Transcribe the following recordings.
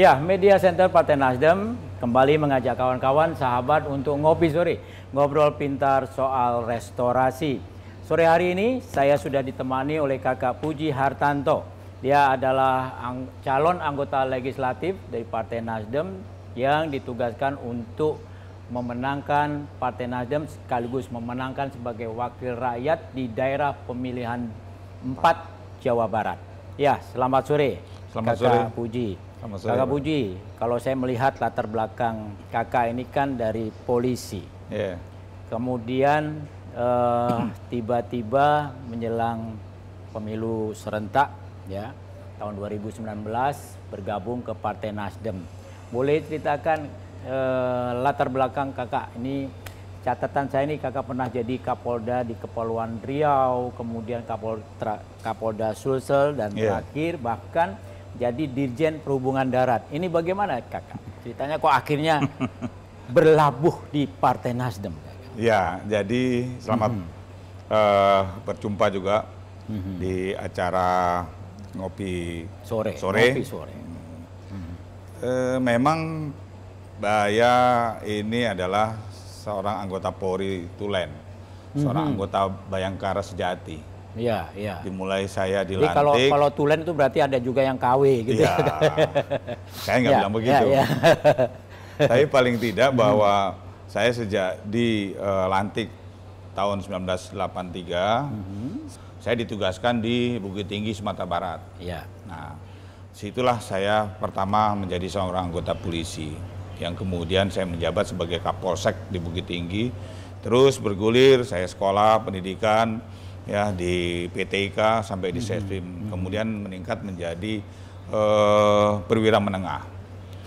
Ya, Media Center Partai Nasdem kembali mengajak kawan-kawan sahabat untuk ngopi sore, ngobrol pintar soal restorasi. Sore hari ini saya sudah ditemani oleh kakak Puji Hartanto. Dia adalah ang calon anggota legislatif dari Partai Nasdem yang ditugaskan untuk memenangkan Partai Nasdem sekaligus memenangkan sebagai wakil rakyat di daerah pemilihan 4 Jawa Barat. Ya, selamat sore. Selamat kakak sore. Puji. Selamat sore. Kakak Puji, kalau saya melihat latar belakang kakak ini kan dari polisi. Yeah. Kemudian eh, tiba-tiba uh, menjelang pemilu serentak ya tahun 2019 bergabung ke Partai Nasdem. Boleh ceritakan uh, latar belakang kakak ini catatan saya ini kakak pernah jadi Kapolda di Kepulauan Riau, kemudian Kapolda Sulsel dan yeah. terakhir bahkan jadi Dirjen Perhubungan Darat. Ini bagaimana kakak? Ceritanya kok akhirnya berlabuh di Partai Nasdem? Ya, jadi selamat mm -hmm. uh, berjumpa juga mm -hmm. di acara ngopi sore. Sore. Ngopi sore. Mm -hmm. uh, memang Baya ini adalah seorang anggota Polri Tulen, seorang mm -hmm. anggota Bayangkara Sejati Iya, iya. Dimulai saya dilantik. Jadi kalau kalau tulen itu berarti ada juga yang KW gitu. Iya. saya nggak ya, bilang begitu. Ya, ya. Tapi paling tidak bahwa saya sejak dilantik tahun 1983, puluh -hmm. saya ditugaskan di Bukit Tinggi Sumatera Barat. Iya. Nah, situlah saya pertama menjadi seorang anggota polisi yang kemudian saya menjabat sebagai Kapolsek di Bukit Tinggi. Terus bergulir saya sekolah pendidikan ya di PTIK sampai di Seskrim. -hmm. Kemudian meningkat menjadi uh, perwira menengah.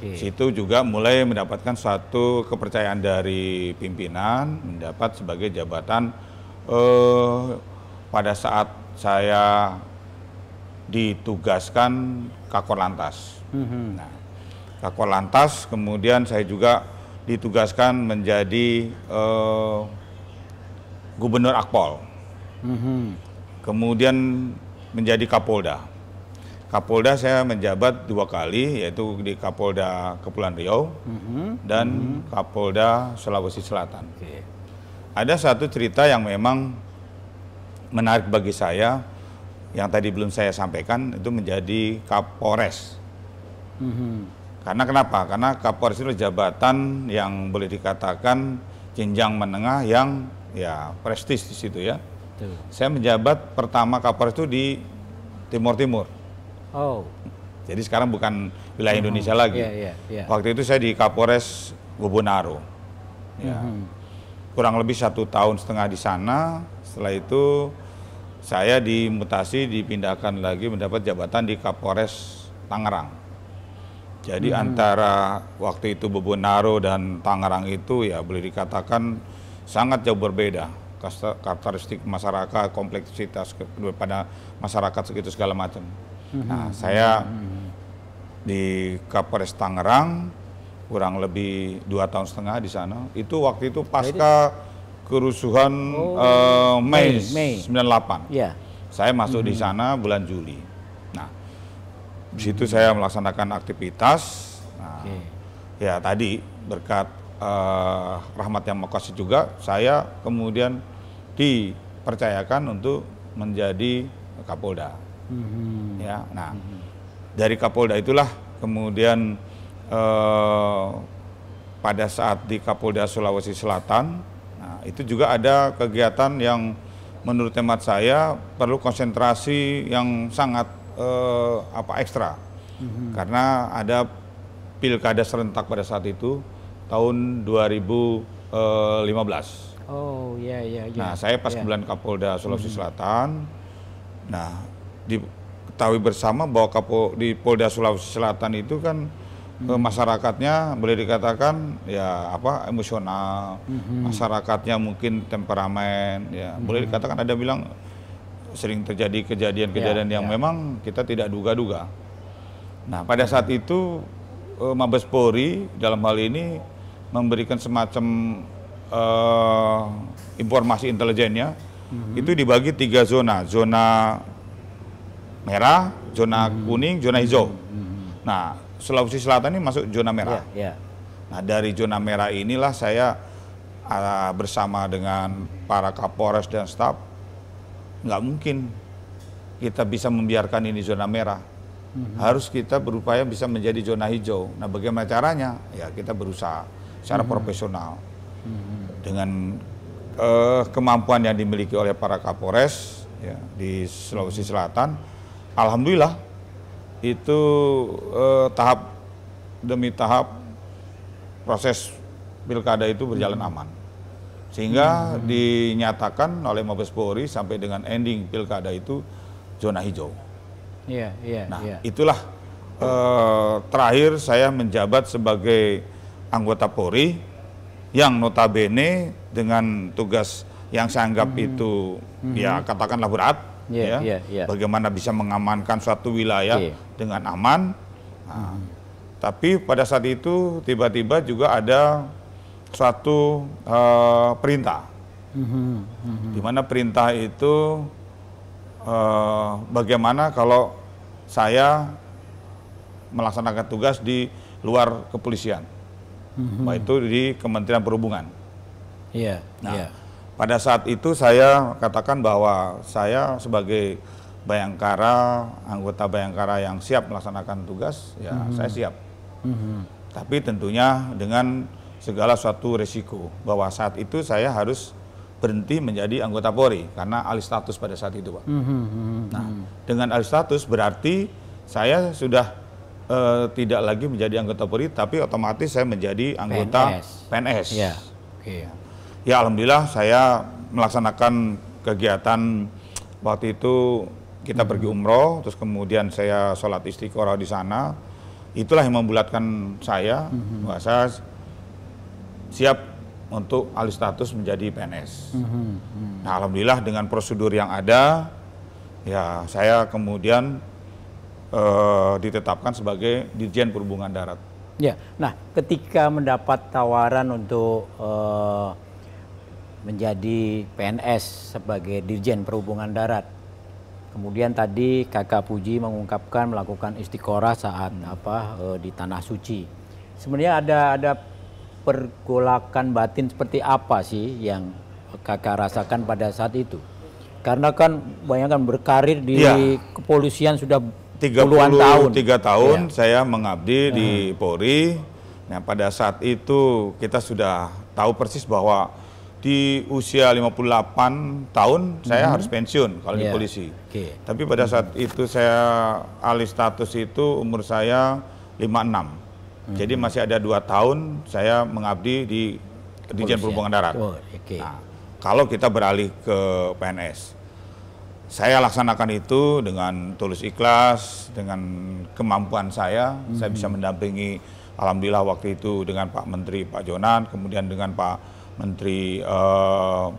Okay. Situ juga mulai mendapatkan satu kepercayaan dari pimpinan, mendapat sebagai jabatan uh, pada saat saya ditugaskan Kakor Lantas. -hmm. Nah, Kakor Lantas kemudian saya juga ditugaskan menjadi uh, Gubernur Akpol. Hmm. Kemudian menjadi Kapolda. Kapolda saya menjabat dua kali, yaitu di Kapolda Kepulauan Riau mm-hmm. dan mm-hmm. Kapolda Sulawesi Selatan. Okay. Ada satu cerita yang memang menarik bagi saya, yang tadi belum saya sampaikan, itu menjadi Kapolres. Mm-hmm. Karena kenapa? Karena Kapolres itu jabatan yang boleh dikatakan jenjang menengah yang ya prestis di situ ya. Betul. Saya menjabat pertama Kapolres itu di Timur Timur. Oh. Jadi sekarang bukan wilayah hmm. Indonesia lagi. Yeah, yeah, yeah. Waktu itu saya di Kapolres Bobonaro. Ya. Hmm. Kurang lebih satu tahun setengah di sana. Setelah itu saya dimutasi dipindahkan lagi mendapat jabatan di Kapolres Tangerang. Jadi hmm. antara waktu itu Bebonaro dan Tangerang itu ya boleh dikatakan sangat jauh berbeda karakteristik masyarakat, kompleksitas kepada masyarakat segitu segala macam. Hmm. Nah, saya di Kapolres Tangerang kurang lebih dua tahun setengah di sana. Itu waktu itu pasca kerusuhan oh, uh, Mei, Mei 98. Yeah. Iya. Saya masuk mm -hmm. di sana bulan Juli. Nah, di situ saya hmm. melaksanakan aktivitas. Nah, okay. Ya tadi berkat uh, rahmat yang makasih juga, saya kemudian dipercayakan untuk menjadi Kapolda. Hmm. Ya, nah hmm. dari Kapolda itulah kemudian eh, pada saat di Kapolda Sulawesi Selatan, nah, itu juga ada kegiatan yang menurut hemat saya perlu konsentrasi yang sangat eh, apa ekstra hmm karena ada pilkada serentak pada saat itu tahun 2015 Oh iya iya. yeah. Nah saya pas yeah. bulan Kapolda Sulawesi hmm. Selatan, nah diketahui bersama bahwa Kapol di Polda Sulawesi Selatan itu kan hmm. Eh, masyarakatnya boleh dikatakan ya apa emosional, hmm. masyarakatnya mungkin temperamen, ya hmm. boleh dikatakan ada bilang sering terjadi kejadian-kejadian yeah, yang yeah. memang kita tidak duga-duga. Nah pada saat itu eh, Mabes Polri dalam hal ini memberikan semacam Eh, informasi intelijennya hmm. itu dibagi tiga zona, zona merah, zona hmm. kuning, zona hijau. Hmm. Nah, Sulawesi Selatan ini masuk zona merah. Yeah, yeah. Nah, dari zona merah inilah saya uh, bersama dengan para Kapolres dan staf nggak mungkin kita bisa membiarkan ini zona merah. Hmm. Harus kita berupaya bisa menjadi zona hijau. Nah, bagaimana caranya? Ya, kita berusaha secara hmm. profesional dengan uh, kemampuan yang dimiliki oleh para Kapolres ya, di Sulawesi Selatan, alhamdulillah itu uh, tahap demi tahap proses pilkada itu berjalan aman, sehingga hmm. dinyatakan oleh Mabes Polri sampai dengan ending pilkada itu zona hijau. Iya, iya nah, ya. itulah Uh, terakhir saya menjabat sebagai anggota Polri yang notabene dengan tugas yang saya anggap hmm. itu hmm. ya katakanlah berat yeah, ya yeah, yeah. bagaimana bisa mengamankan suatu wilayah yeah. dengan aman nah, hmm. tapi pada saat itu tiba-tiba juga ada suatu uh, perintah hmm. hmm. di mana perintah itu uh, bagaimana kalau saya melaksanakan tugas di luar kepolisian mm-hmm. itu di Kementerian Perhubungan. Iya. Yeah. Nah, yeah. pada saat itu saya katakan bahwa saya sebagai Bayangkara, anggota Bayangkara yang siap melaksanakan tugas, ya mm-hmm. saya siap. Mm-hmm. Tapi tentunya dengan segala suatu resiko bahwa saat itu saya harus berhenti menjadi anggota Polri karena alih status pada saat itu, Pak. Mm -hmm. Nah, mhm. dengan alih status berarti saya sudah uh, tidak lagi menjadi anggota Polri, tapi otomatis saya menjadi anggota PNS. PNS. Ya. Okay. Ya. ya, alhamdulillah saya melaksanakan kegiatan waktu itu kita hmm. pergi umroh, terus kemudian saya sholat istiqoroh di sana. Itulah yang membulatkan saya hmm. bahwa saya siap untuk alih status menjadi PNS. Hmm. Mhm. Hmm. Nah, alhamdulillah dengan prosedur yang ada, ya saya kemudian uh, ditetapkan sebagai Dirjen Perhubungan Darat. Ya, nah ketika mendapat tawaran untuk uh, menjadi PNS sebagai Dirjen Perhubungan Darat, kemudian tadi Kakak Puji mengungkapkan melakukan istiqorah saat hmm. apa uh, di Tanah Suci. Sebenarnya ada ada pergolakan batin seperti apa sih yang Kakak rasakan pada saat itu? Karena kan bayangkan berkarir di ya. kepolisian sudah 30-an tahun. Tiga tahun iya. saya mengabdi hmm. di Polri. Nah, pada saat itu kita sudah tahu persis bahwa di usia 58 tahun hmm. saya mhm. harus pensiun kalau yeah. di iya. polisi. Okay. Tapi pada saat mhm. itu saya alih status itu umur saya 56. Hmm. Jadi masih ada dua tahun saya mengabdi di Dirjen Perhubungan Darat. Oh, okay. nah, kalau kita beralih ke PNS saya laksanakan itu dengan tulus ikhlas, dengan kemampuan saya. -hmm. Saya bisa hmm. mendampingi, alhamdulillah waktu itu dengan Pak Menteri Pak Jonan, kemudian dengan Pak Menteri uh,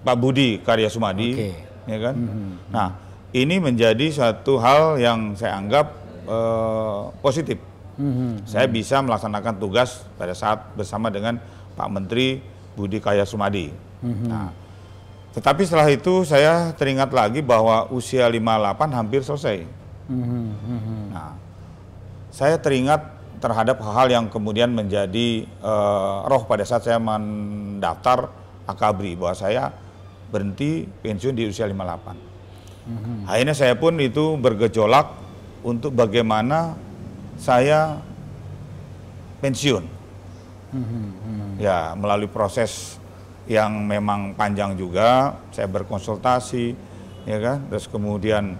Pak Budi Karya Sumadi, okay. ya kan. -hmm. Nah, ini menjadi satu hal yang saya anggap uh, positif. -hmm. Saya bisa melaksanakan tugas pada saat bersama dengan Pak Menteri Budi Karya Sumadi. -hmm. Nah tetapi setelah itu saya teringat lagi bahwa usia 58 hampir selesai. Mm-hmm, mm-hmm. Nah, saya teringat terhadap hal-hal yang kemudian menjadi uh, roh pada saat saya mendaftar akabri bahwa saya berhenti pensiun di usia 58. Mm-hmm. Akhirnya saya pun itu bergejolak untuk bagaimana saya pensiun. Mm-hmm. mm-hmm. Ya, melalui proses yang memang panjang juga, saya berkonsultasi, ya kan, terus kemudian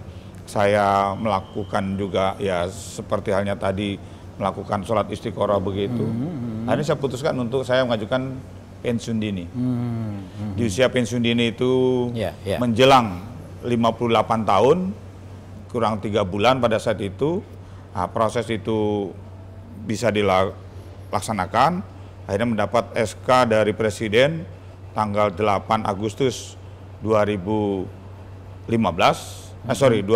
saya melakukan juga ya seperti halnya tadi melakukan sholat istiqoroh begitu. Hmm, hmm. hmm. Akhirnya saya putuskan untuk saya mengajukan pensiun dini. mm hmm. Di usia pensiun dini itu yeah, yeah. menjelang 58 tahun kurang tiga bulan pada saat itu nah, proses itu bisa dilaksanakan akhirnya mendapat SK dari presiden tanggal 8 Agustus 2015, mm -hmm. eh, sorry 2016, mm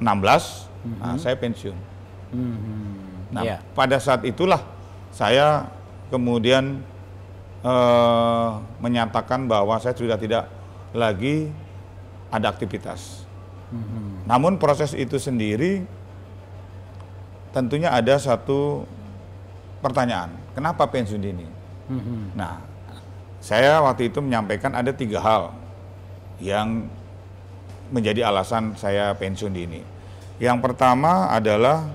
-hmm. nah, mhm. saya pensiun. Mm -hmm. Nah, yeah. pada saat itulah saya kemudian eh, menyatakan bahwa saya sudah tidak lagi ada aktivitas. Mm -hmm. Namun proses itu sendiri tentunya ada satu pertanyaan, kenapa pensiun dini? Mm -hmm. Nah, saya waktu itu menyampaikan ada tiga hal yang menjadi alasan saya pensiun dini. Yang pertama adalah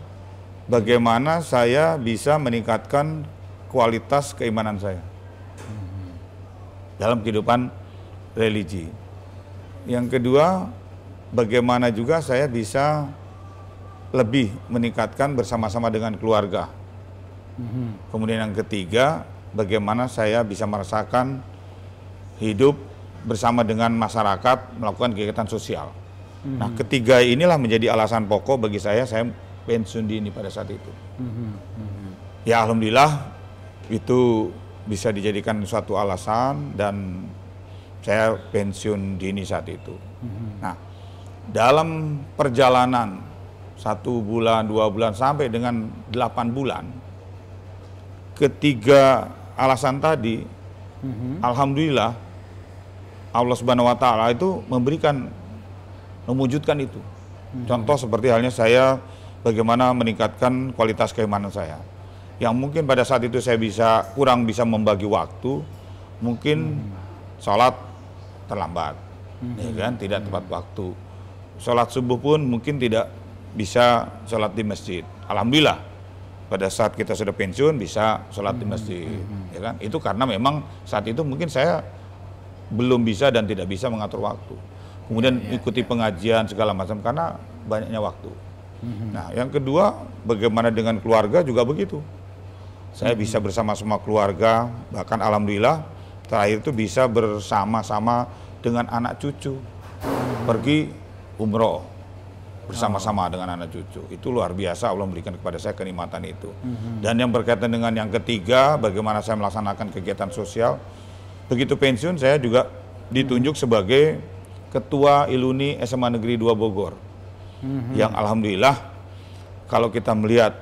bagaimana saya bisa meningkatkan kualitas keimanan saya dalam kehidupan religi. Yang kedua, bagaimana juga saya bisa lebih meningkatkan bersama-sama dengan keluarga. Mhm. Kemudian yang ketiga, bagaimana saya bisa merasakan hidup bersama dengan masyarakat melakukan kegiatan sosial. Nah, hmm Nah, ketiga inilah menjadi alasan pokok bagi saya saya pensiun dini pada saat itu. Mm-hmm. Ya alhamdulillah itu bisa dijadikan suatu alasan dan saya pensiun dini saat itu. hmm Nah, dalam perjalanan satu bulan, dua bulan sampai dengan delapan bulan, ketiga alasan tadi, mm-hmm. alhamdulillah Allah Subhanahu wa taala itu memberikan mewujudkan itu. Mm-hmm. Contoh seperti halnya saya bagaimana meningkatkan kualitas keimanan saya. Yang mungkin pada saat itu saya bisa kurang bisa membagi waktu, mungkin mm-hmm. sholat terlambat. Mm-hmm. Ya kan, tidak mm-hmm. tepat waktu. Sholat subuh pun mungkin tidak bisa sholat di masjid. Alhamdulillah pada saat kita sudah pensiun bisa sholat di hmm. masjid hmm, hmm, ya kan itu karena memang saat itu mungkin saya belum bisa dan tidak bisa mengatur waktu kemudian ya, ya, ikuti ya. pengajian segala macam karena banyaknya waktu nah yang kedua bagaimana dengan keluarga juga begitu saya bisa bersama semua keluarga bahkan alhamdulillah terakhir itu bisa bersama-sama dengan anak cucu pergi umroh bersama-sama dengan anak cucu. Itu luar biasa Allah memberikan kepada saya kenikmatan itu. Mhm. Dan yang berkaitan dengan yang ketiga, bagaimana saya melaksanakan kegiatan sosial. Begitu pensiun saya juga ditunjuk mhm. sebagai ketua Iluni SMA Negeri 2 Bogor. Mhm. Yang alhamdulillah kalau kita melihat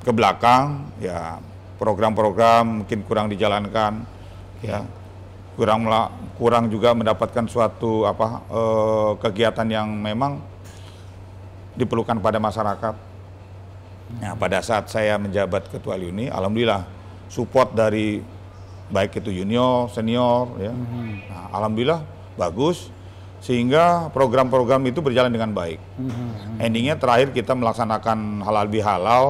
ke belakang ya program-program mungkin kurang dijalankan ya kurang kurang juga mendapatkan suatu apa eh, kegiatan yang memang diperlukan pada masyarakat. Nah, pada saat saya menjabat ketua Uni, alhamdulillah support dari baik itu junior, senior, ya. Mhm. Nah, alhamdulillah bagus sehingga program-program itu berjalan dengan baik. Mhm. Endingnya terakhir kita melaksanakan halal bihalal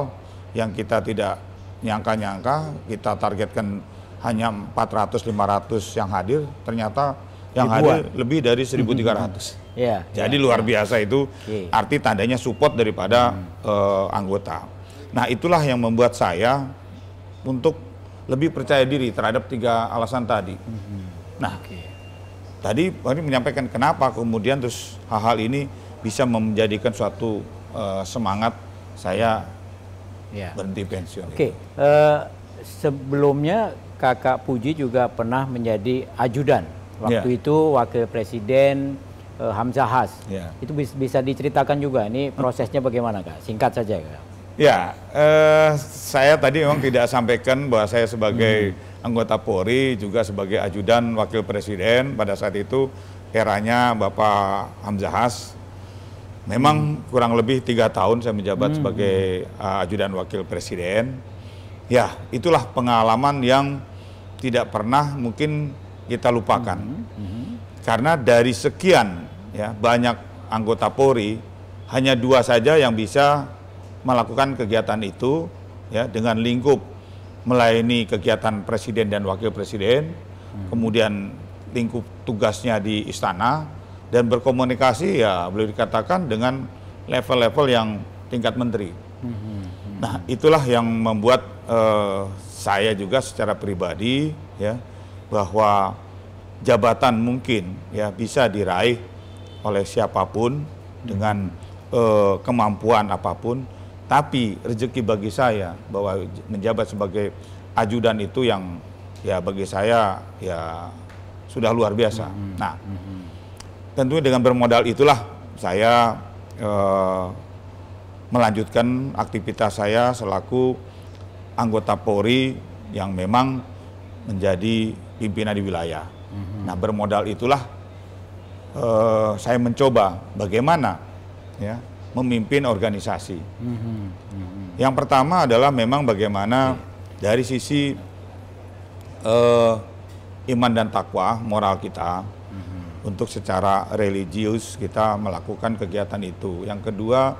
yang kita tidak nyangka-nyangka kita targetkan hanya 400-500 yang hadir ternyata yang ada lebih dari 1.300. Mm-hmm. Yeah, Jadi yeah, luar yeah. biasa itu okay. arti tandanya support daripada hmm. uh, anggota. Nah itulah yang membuat saya untuk lebih percaya diri terhadap tiga alasan tadi. Hmm. Nah okay. tadi Pak menyampaikan kenapa kemudian terus hal-hal ini bisa menjadikan suatu uh, semangat saya yeah. berhenti pensiun. Oke, okay. uh, eh, sebelumnya kakak Puji juga pernah menjadi ajudan Waktu yeah. itu Wakil Presiden uh, Hamzah Has. Yeah. Itu bis bisa diceritakan juga ini hmm. prosesnya bagaimana Kak? Singkat saja Kak. Ya, eh, saya tadi memang tidak sampaikan bahwa saya sebagai hmm. anggota Polri juga sebagai ajudan Wakil Presiden pada saat itu eranya Bapak Hamzah Has. Memang hmm. kurang lebih tiga tahun saya menjabat sebagai uh, ajudan Wakil Presiden. Ya, itulah pengalaman yang tidak pernah mungkin kita lupakan. Mm -hmm. Karena dari sekian ya banyak anggota Polri hanya dua saja yang bisa melakukan kegiatan itu ya dengan lingkup melayani kegiatan presiden dan wakil presiden, hmm. kemudian lingkup tugasnya di istana dan berkomunikasi ya boleh dikatakan dengan level-level yang tingkat menteri. Hmm. Nah, itulah yang membuat uh, saya juga secara pribadi ya bahwa jabatan mungkin ya bisa diraih oleh siapapun dengan eh, kemampuan apapun tapi rezeki bagi saya bahwa menjabat sebagai ajudan itu yang ya bagi saya ya sudah luar biasa. Hmm, hmm, nah, mm tentunya dengan bermodal itulah saya eh, melanjutkan aktivitas saya selaku anggota Polri yang memang menjadi pimpinan di wilayah. Mm-hmm. Nah bermodal itulah uh, saya mencoba bagaimana ya memimpin organisasi. Mm-hmm. Mm-hmm. Yang pertama adalah memang bagaimana mm dari sisi uh, iman dan takwa moral kita mm-hmm. untuk secara religius kita melakukan kegiatan itu. Yang kedua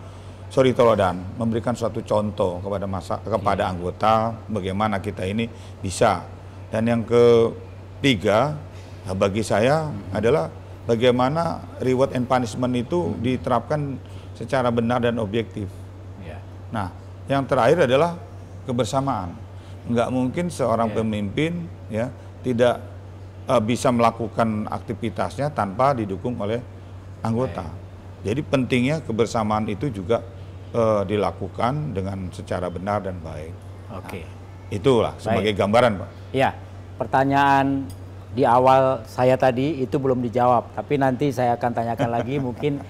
sorry tolodan memberikan suatu contoh kepada masa kepada iya. anggota bagaimana kita ini bisa dan yang ketiga nah bagi saya adalah bagaimana reward and punishment itu hmm. diterapkan secara benar dan objektif. Ya. Nah, yang terakhir adalah kebersamaan. Enggak mungkin seorang ya. pemimpin ya tidak uh, bisa melakukan aktivitasnya tanpa didukung oleh anggota. Ya, Jadi pentingnya kebersamaan itu juga uh, dilakukan dengan secara benar dan baik. Oke. Okay. Nah, Itulah sebagai Baik. gambaran, Pak. Ya, pertanyaan di awal saya tadi itu belum dijawab, tapi nanti saya akan tanyakan lagi mungkin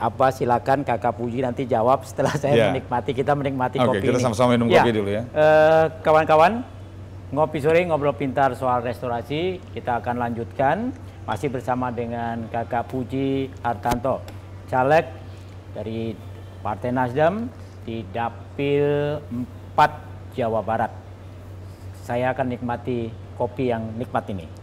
apa silakan Kakak Puji nanti jawab setelah saya yeah. menikmati kita menikmati okay, kopi. Oke, kita sama-sama minum ya. kopi dulu ya. Eh, kawan-kawan, e, ngopi sore ngobrol pintar soal restorasi, kita akan lanjutkan masih bersama dengan Kakak Puji Hartanto, caleg dari Partai Nasdem di Dapil 4 Jawa Barat. Saya akan nikmati kopi yang nikmat ini.